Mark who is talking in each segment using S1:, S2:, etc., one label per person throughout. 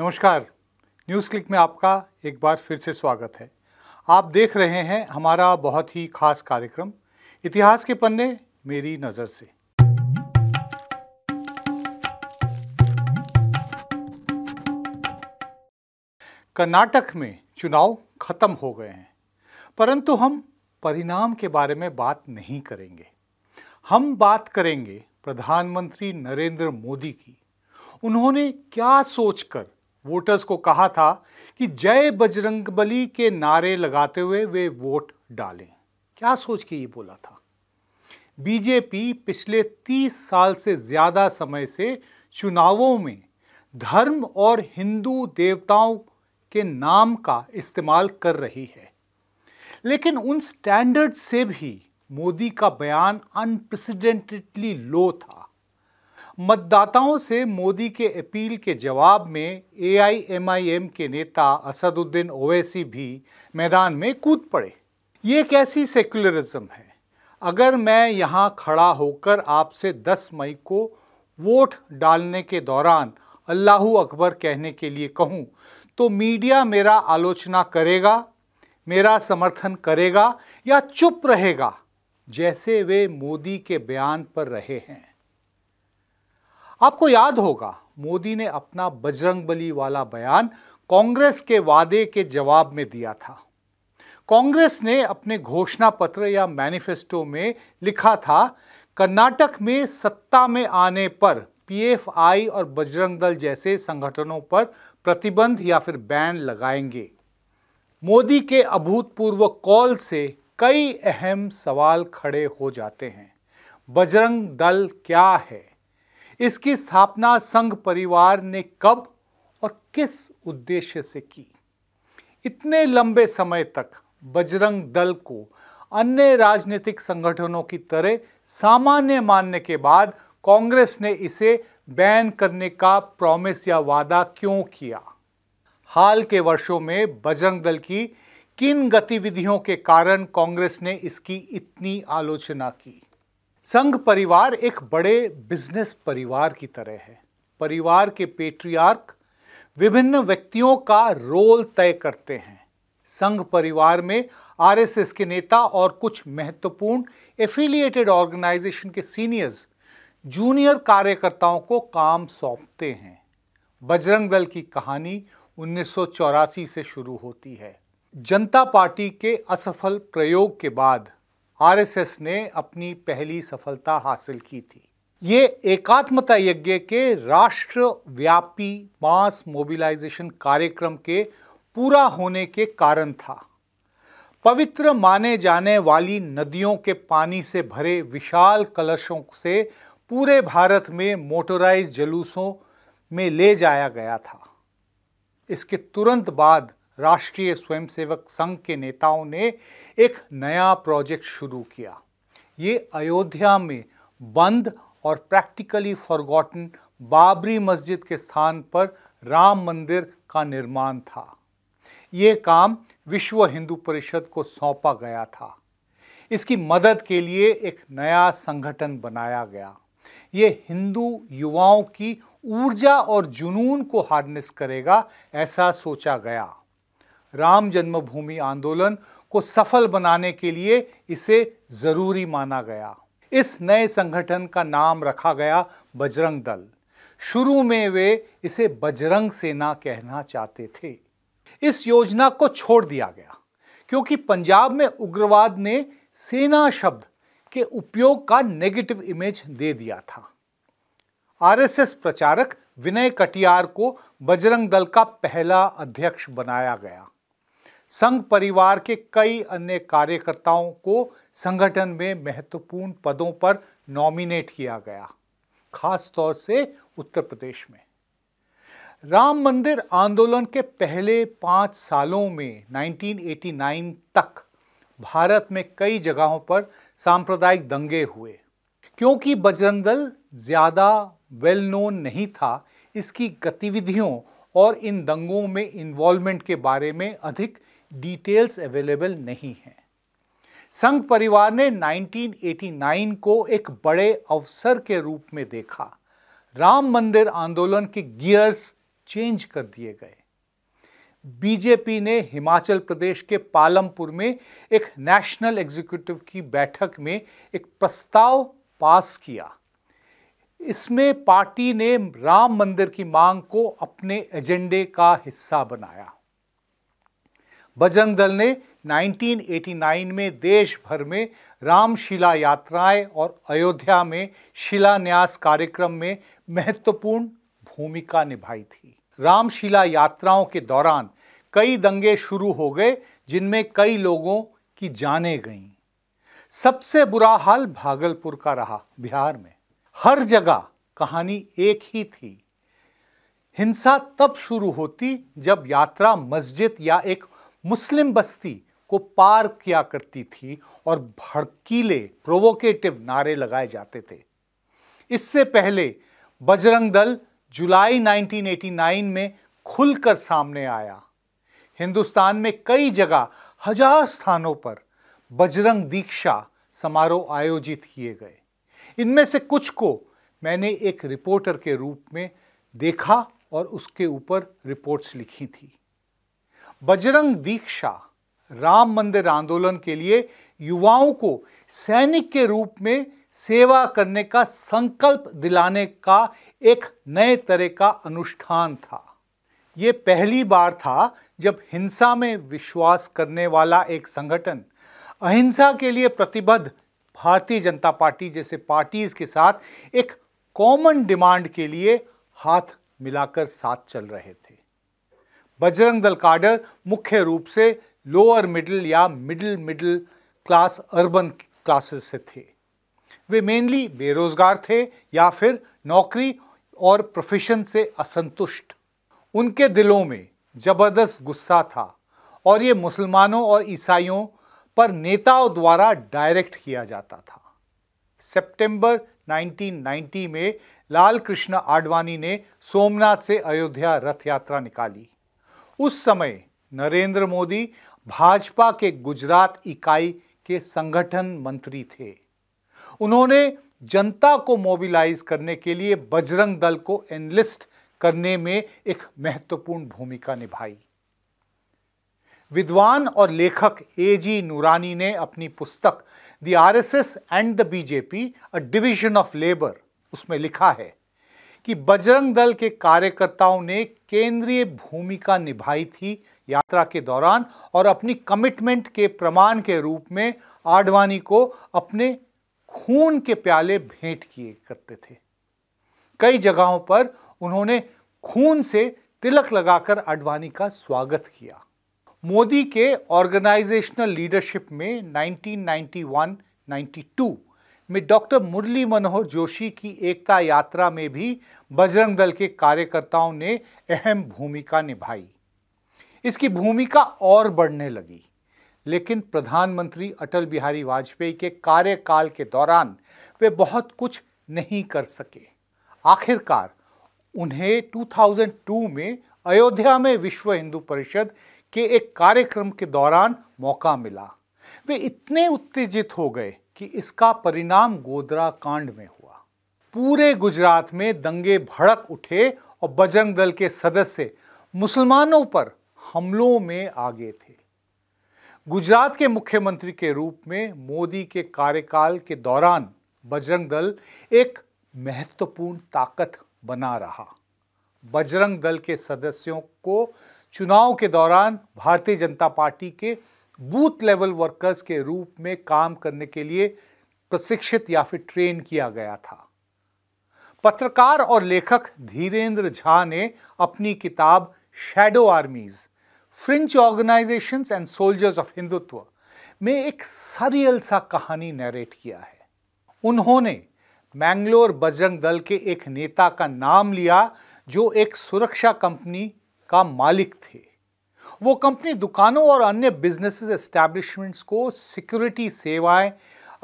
S1: नमस्कार news click में आपका एक बार फिर से स्वागत है आप देख रहे हैं हमारा बहुत ही खास कार्यक्रम इतिहास के पन्ने मेरी नज़र से कर्नाटक में चुनाव खत्म हो गए हैं परंतु हम परिणाम के बारे में बात नहीं करेंगे हम बात करेंगे प्रधानमंत्री नरेंद्र मोदी की उन्होंने क्या सोचकर वोटर्स को कहा था कि जय बजरंगबली के नारे लगाते हुए वे वोट डालें क्या सोच के ये बोला था बीजेपी पिछले 30 साल से ज़्यादा समय से चुनावों में धर्म और हिंदू देवताओं के नाम का इस्तेमाल कर रही है लेकिन उन स्टैंडर्ड से भी मोदी का बयान अनप्रेसिडेंटेडली लो था मतदाताओं से मोदी के अपील के जवाब में एआईएमआईएम के नेता असदुद्दीन ओवैसी भी मैदान में कूद पड़े ये कैसी सेक्युलरिज्म है अगर मैं यहाँ खड़ा होकर आपसे 10 मई को वोट डालने के दौरान अल्लाह अकबर कहने के लिए कहूँ तो मीडिया मेरा आलोचना करेगा मेरा समर्थन करेगा या चुप रहेगा जैसे वे मोदी के बयान पर रहे हैं आपको याद होगा मोदी ने अपना बजरंगबली वाला बयान कांग्रेस के वादे के जवाब में दिया था कांग्रेस ने अपने घोषणा पत्र या मैनिफेस्टो में लिखा था कर्नाटक में सत्ता में आने पर पीएफआई और बजरंग दल जैसे संगठनों पर प्रतिबंध या फिर बैन लगाएंगे मोदी के अभूतपूर्व कॉल से कई अहम सवाल खड़े हो जाते हैं बजरंग दल क्या है इसकी स्थापना संघ परिवार ने कब और किस उद्देश्य से की इतने लंबे समय तक बजरंग दल को अन्य राजनीतिक संगठनों की तरह सामान्य मानने के बाद कांग्रेस ने इसे बैन करने का प्रॉमिस या वादा क्यों किया हाल के वर्षों में बजरंग दल की किन गतिविधियों के कारण कांग्रेस ने इसकी इतनी आलोचना की संघ परिवार एक बड़े बिजनेस परिवार की तरह है परिवार के पेट्रियार्क विभिन्न व्यक्तियों का रोल तय करते हैं संघ परिवार में आरएसएस के नेता और कुछ महत्वपूर्ण एफिलिएटेड ऑर्गेनाइजेशन के सीनियर्स जूनियर कार्यकर्ताओं को काम सौंपते हैं बजरंग दल की कहानी उन्नीस से शुरू होती है जनता पार्टी के असफल प्रयोग के बाद आरएसएस ने अपनी पहली सफलता हासिल की थी ये एकात्मता यज्ञ के राष्ट्रव्यापी मास मोबिलाइजेशन कार्यक्रम के पूरा होने के कारण था पवित्र माने जाने वाली नदियों के पानी से भरे विशाल कलशों से पूरे भारत में मोटराइज जलूसों में ले जाया गया था इसके तुरंत बाद राष्ट्रीय स्वयंसेवक संघ के नेताओं ने एक नया प्रोजेक्ट शुरू किया ये अयोध्या में बंद और प्रैक्टिकली फॉरगॉटन बाबरी मस्जिद के स्थान पर राम मंदिर का निर्माण था ये काम विश्व हिंदू परिषद को सौंपा गया था इसकी मदद के लिए एक नया संगठन बनाया गया ये हिंदू युवाओं की ऊर्जा और जुनून को हार्नेस करेगा ऐसा सोचा गया राम जन्मभूमि आंदोलन को सफल बनाने के लिए इसे ज़रूरी माना गया इस नए संगठन का नाम रखा गया बजरंग दल शुरू में वे इसे बजरंग सेना कहना चाहते थे इस योजना को छोड़ दिया गया क्योंकि पंजाब में उग्रवाद ने सेना शब्द के उपयोग का नेगेटिव इमेज दे दिया था आरएसएस प्रचारक विनय कटियार को बजरंग दल का पहला अध्यक्ष बनाया गया संघ परिवार के कई अन्य कार्यकर्ताओं को संगठन में महत्वपूर्ण पदों पर नॉमिनेट किया गया खास तौर से उत्तर प्रदेश में राम मंदिर आंदोलन के पहले पांच सालों में 1989 तक भारत में कई जगहों पर सांप्रदायिक दंगे हुए क्योंकि बजरंग दल ज़्यादा वेल नोन नहीं था इसकी गतिविधियों और इन दंगों में इन्वॉल्वमेंट के बारे में अधिक डिटेल्स अवेलेबल नहीं हैं संघ परिवार ने 1989 को एक बड़े अवसर के रूप में देखा राम मंदिर आंदोलन के गियर्स चेंज कर दिए गए बीजेपी ने हिमाचल प्रदेश के पालमपुर में एक नेशनल एग्जीक्यूटिव की बैठक में एक प्रस्ताव पास किया इसमें पार्टी ने राम मंदिर की मांग को अपने एजेंडे का हिस्सा बनाया बजरंग दल ने 1989 में देश भर में रामशिला यात्राएं और अयोध्या में शिलान्यास कार्यक्रम में महत्वपूर्ण भूमिका निभाई थी रामशिला यात्राओं के दौरान कई दंगे शुरू हो गए जिनमें कई लोगों की जाने गईं सबसे बुरा हाल भागलपुर का रहा बिहार में हर जगह कहानी एक ही थी हिंसा तब शुरू होती जब यात्रा मस्जिद या एक मुस्लिम बस्ती को पार किया करती थी और भड़कीले प्रोवोकेटिव नारे लगाए जाते थे इससे पहले बजरंग दल जुलाई 1989 में खुलकर सामने आया हिंदुस्तान में कई जगह हजार स्थानों पर बजरंग दीक्षा समारोह आयोजित किए गए इनमें से कुछ को मैंने एक रिपोर्टर के रूप में देखा और उसके ऊपर रिपोर्ट्स लिखी थी बजरंग दीक्षा राम मंदिर आंदोलन के लिए युवाओं को सैनिक के रूप में सेवा करने का संकल्प दिलाने का एक नए तरह का अनुष्ठान था ये पहली बार था जब हिंसा में विश्वास करने वाला एक संगठन अहिंसा के लिए प्रतिबद्ध भारतीय जनता पार्टी जैसे पार्टीज के साथ एक कॉमन डिमांड के लिए हाथ मिलाकर साथ चल रहे थे बजरंग दल काडर मुख्य रूप से लोअर मिडिल या middle middle class urban classes से थे वे मेनली बेरोजगार थे या फिर नौकरी और प्रोफेशन से असंतुष्ट उनके दिलों में जबरदस्त गुस्सा था और ये मुसलमानों और ईसाइयों पर नेताओं द्वारा डायरेक्ट किया जाता था सितंबर 1990 में लाल कृष्ण आडवाणी ने सोमनाथ से अयोध्या रथ यात्रा निकाली उस समय नरेंद्र मोदी भाजपा के गुजरात इकाई के संगठन मंत्री थे उन्होंने जनता को मोबिलाइज करने के लिए बजरंग दल को एनलिस्ट करने में एक महत्वपूर्ण भूमिका निभाई विद्वान और लेखक ए जी नूरानी ने अपनी पुस्तक the S and the BJP a division of labour उसमें लिखा है कि बजरंग दल के कार्यकर्ताओं ने केंद्रीय भूमिका निभाई थी यात्रा के दौरान और अपनी कमिटमेंट के प्रमाण के रूप में आडवाणी को अपने खून के प्याले भेंट किए करते थे कई जगहों पर उन्होंने खून से तिलक लगाकर आडवाणी का स्वागत किया मोदी के ऑर्गेनाइजेशनल लीडरशिप में 1991-92 में डॉक्टर मुरली मनोहर जोशी की एकता यात्रा में भी बजरंग दल के कार्यकर्ताओं ने अहम भूमिका निभाई इसकी भूमिका और बढ़ने लगी लेकिन प्रधानमंत्री अटल बिहारी वाजपेयी के कार्यकाल के दौरान वे बहुत कुछ नहीं कर सके आखिरकार उन्हें 2002 में अयोध्या में विश्व हिंदू परिषद के एक कार्यक्रम के दौरान मौका मिला वे इतने उत्तेजित हो गए कि इसका परिणाम गोदरा कांड में हुआ पूरे गुजरात में दंगे भड़क उठे और बजरंग दल के सदस्य मुसलमानों पर हमलों में आगे थे गुजरात के मुख्यमंत्री के रूप में मोदी के कार्यकाल के दौरान बजरंग दल एक महत्वपूर्ण ताकत बना रहा बजरंग दल के सदस्यों को चुनाव के दौरान भारतीय जनता पार्टी के बूथ लेवल वर्कर्स के रूप में काम करने के लिए प्रशिक्षित या फिर ट्रेन किया गया था पत्रकार और लेखक धीरेंद्र झा ने अपनी किताब shadow armies fringe organisation and soldiers of Hindutva में एक सरियल सा कहानी नरेट किया है उन्होंने मैंगलोर बजरंग दल के एक नेता का नाम लिया जो एक सुरक्षा कंपनी का मालिक थे वो कंपनी दुकानों और अन्य बिजनेस एस्टैब्लिशमेंट्स को सिक्योरिटी सेवाएं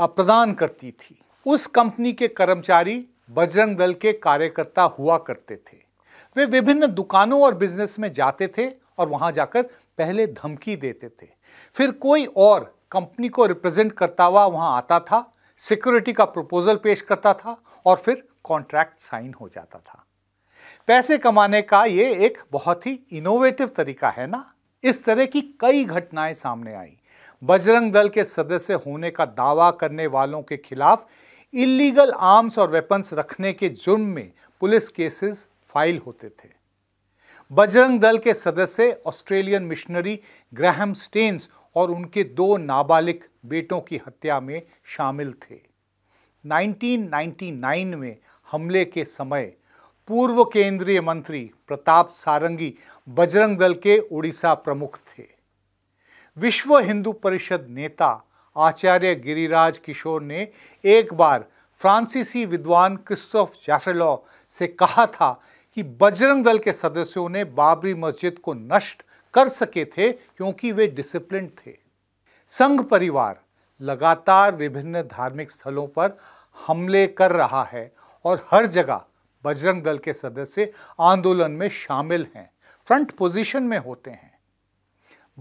S1: प्रदान करती थी उस कंपनी के कर्मचारी बजरंग दल के कार्यकर्ता हुआ करते थे वे विभिन्न दुकानों और बिजनेस में जाते थे और वहां जाकर पहले धमकी देते थे फिर कोई और कंपनी को रिप्रेजेंट करता हुआ वहां आता था सिक्योरिटी का प्रपोजल पेश करता था और फिर कॉन्ट्रैक्ट साइन हो जाता था पैसे कमाने का ये एक बहुत ही इनोवेटिव तरीका है ना इस तरह की कई घटनाएं सामने आई बजरंग दल के सदस्य होने का दावा करने वालों के खिलाफ इलीगल आर्म्स और वेपन्स रखने के जुर्म में पुलिस केसेस फाइल होते थे बजरंग दल के सदस्य ऑस्ट्रेलियन मिशनरी ग्रहम स्टेन्स और उनके दो नाबालिग बेटों की हत्या में शामिल थे 1999 में हमले के समय पूर्व केंद्रीय मंत्री प्रताप सारंगी बजरंग दल के उड़ीसा प्रमुख थे विश्व हिंदू परिषद नेता आचार्य गिरिराज किशोर ने एक बार फ्रांसीसी विद्वान क्रिस्टोफ जाफेलॉ से कहा था कि बजरंग दल के सदस्यों ने बाबरी मस्जिद को नष्ट कर सके थे क्योंकि वे डिसिप्लिन थे संघ परिवार लगातार विभिन्न धार्मिक स्थलों पर हमले कर रहा है और हर जगह बजरंग दल के सदस्य आंदोलन में शामिल हैं फ्रंट पोजीशन में होते हैं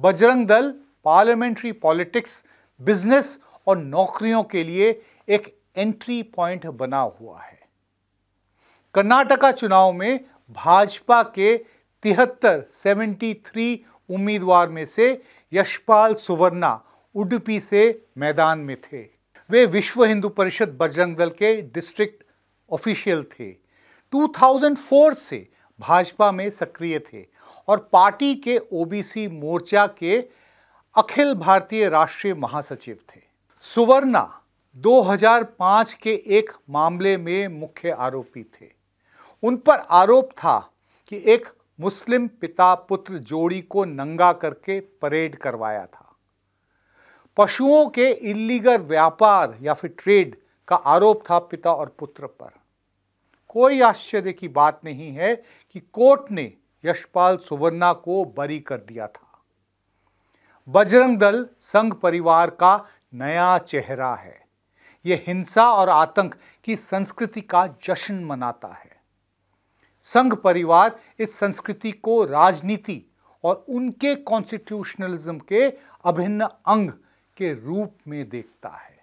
S1: बजरंग दल पार्लियामेंट्री पॉलिटिक्स बिजनेस और नौकरियों के लिए एक एंट्री पॉइंट बना हुआ है कर्नाटका चुनाव में भाजपा के तिहत्तर सेवेंटी थ्री उम्मीदवार में से यशपाल सुवर्णा उडुपी से मैदान में थे वे विश्व हिंदू परिषद बजरंग दल के डिस्ट्रिक्ट ऑफिशियल थे 2004 से भाजपा में सक्रिय थे और पार्टी के ओबीसी मोर्चा के अखिल भारतीय राष्ट्रीय महासचिव थे सुवर्णा 2005 के एक मामले में मुख्य आरोपी थे उन पर आरोप था कि एक मुस्लिम पिता पुत्र जोड़ी को नंगा करके परेड करवाया था पशुओं के इलीगल व्यापार या फिर ट्रेड का आरोप था पिता और पुत्र पर कोई आश्चर्य की बात नहीं है कि कोर्ट ने यशपाल सुवर्णा को बरी कर दिया था बजरंग दल संघ परिवार का नया चेहरा है यह हिंसा और आतंक की संस्कृति का जश्न मनाता है संघ परिवार इस संस्कृति को राजनीति और उनके कॉन्स्टिट्यूशनलिज्म के अभिन्न अंग के रूप में देखता है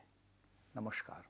S1: नमस्कार